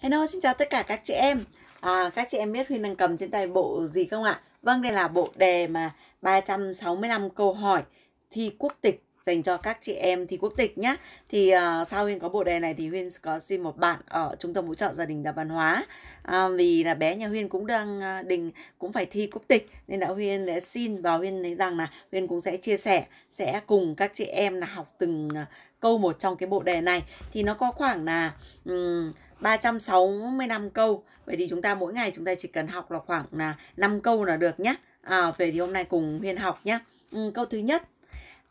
Hello, xin chào tất cả các chị em à, Các chị em biết Huyên đang cầm trên tay bộ gì không ạ? Vâng, đây là bộ đề mà 365 câu hỏi thi quốc tịch dành cho các chị em thi quốc tịch nhé Thì uh, sau Huyên có bộ đề này thì Huyên có xin một bạn ở Trung tâm hỗ trợ gia đình đa văn hóa à, Vì là bé nhà Huyên cũng đang à, đình cũng phải thi quốc tịch Nên là Huyên để xin và Huyên thấy rằng là Huyên cũng sẽ chia sẻ Sẽ cùng các chị em là học từng à, câu một trong cái bộ đề này Thì nó có khoảng là... Um, 365 câu. Vậy thì chúng ta mỗi ngày chúng ta chỉ cần học là khoảng là 5 câu là được nhé. À, về thì hôm nay cùng Huyền học nhé. Ừ, câu thứ nhất.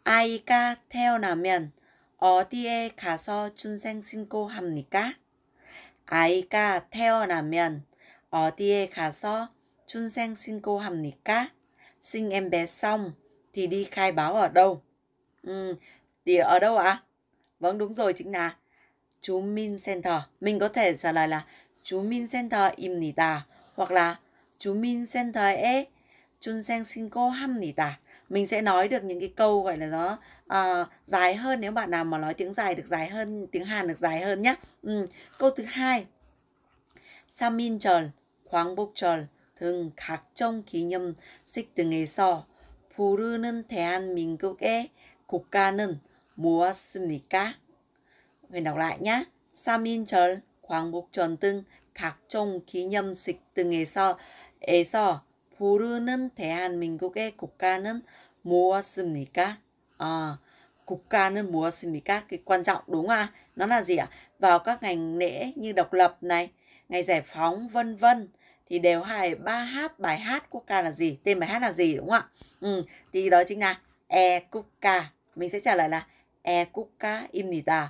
Ai theo miền so chun sinh cô 아이가 태어나면 어디에 가서 준생 신고합니까? 아이가 태어나면 어디에 가서 준생 신고합니까? Sinh em bé xong thì đi khai báo ở đâu? Ừ, thì ở đâu ạ? À? Vâng đúng rồi chính là 주민센터. Mình có thể trả lời là 주민센터입니다. Hoặc là 주민센터에 준생 신고합니다. Mình sẽ nói được những cái câu gọi là nó uh, dài hơn nếu bạn nào mà nói tiếng dài được dài hơn, tiếng Hàn được dài hơn nhé. Ừ. Câu thứ hai. Samin so. 삼인절, 광복절 등 각종 기념 식등에서 부르는 대한민국의 국가는 무엇입니까? Huyền đọc lại nhé. 3인절, 광복전등 각종 기념식 등에서 에서 부르는 대한민국의 국가는 무엇입니까? 아, 국가는 무엇입니까? Cái quan trọng đúng không? Nó là gì ạ? Vào các ngành lễ như độc lập này, ngày giải phóng vân vân thì đều hai ba hát bài hát quốc ca là gì tên bài hát là gì đúng không ạ ừ, thì đó chính là e quốc ca mình sẽ trả lời là e quốc ca imnita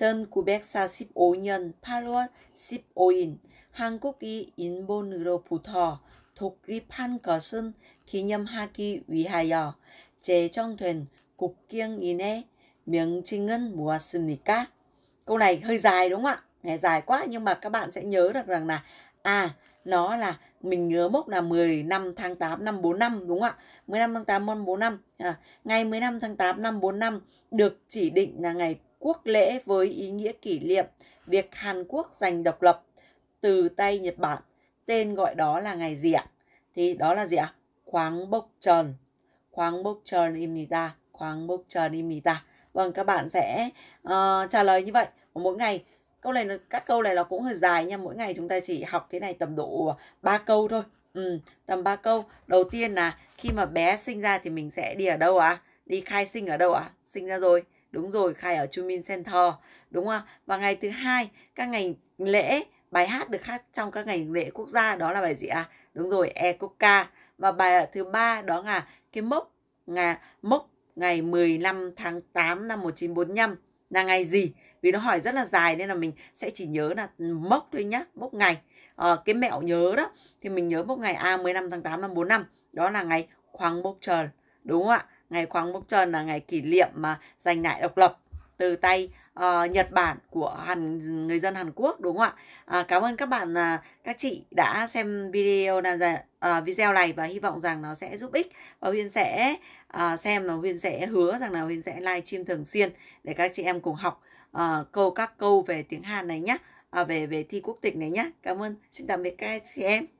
1945년 8월 15일 한국이 인본으로부터 독립한 것은 기념하기 위하여 제정된 국경인의 명칭은 무엇입니까? Câu này hơi dài đúng không ạ? Nghe dài quá nhưng mà các bạn sẽ nhớ được rằng là à nó là mình nhớ mốc là 15 tháng 8 năm 45 đúng không ạ? 15 tháng 8 năm 45 à, ngày 15 tháng 8 năm 45 được chỉ định là ngày quốc lễ với ý nghĩa kỷ niệm việc Hàn Quốc giành độc lập từ tay Nhật Bản. Tên gọi đó là ngày gì ạ? Thì đó là gì ạ? Khoáng bốc trần. Khoáng bốc trần imita, Khoáng bốc trần imita. Vâng, các bạn sẽ uh, trả lời như vậy. Mỗi ngày câu này các câu này nó cũng hơi dài nha mỗi ngày chúng ta chỉ học thế này tầm độ 3 câu thôi ừ, tầm 3 câu đầu tiên là khi mà bé sinh ra thì mình sẽ đi ở đâu ạ à? đi khai sinh ở đâu ạ à? sinh ra rồi Đúng rồi, khai ở Chumin Center, đúng không? Và ngày thứ hai, các ngày lễ, bài hát được hát trong các ngày lễ quốc gia đó là bài gì ạ? À? Đúng rồi, Ecoca. Và bài thứ ba đó là cái mốc ngày mốc ngày 15 tháng 8 năm 1945 là ngày gì? Vì nó hỏi rất là dài nên là mình sẽ chỉ nhớ là mốc thôi nhá, mốc ngày. À, cái mẹo nhớ đó thì mình nhớ mốc ngày A 15 tháng 8 năm 45, đó là ngày khoáng mốc trời đúng không ạ? ngày khoáng mốc tròn là ngày kỷ niệm mà giành lại độc lập từ tay uh, Nhật Bản của Hàn người dân Hàn Quốc đúng không ạ? À, cảm ơn các bạn uh, các chị đã xem video là dạ, uh, video này và hy vọng rằng nó sẽ giúp ích và Huyên sẽ uh, xem và Huyên sẽ hứa rằng là Huyên sẽ live stream thường xuyên để các chị em cùng học uh, câu các câu về tiếng Hàn này nhé, à, về về thi quốc tịch này nhé. Cảm ơn, xin tạm biệt các chị em.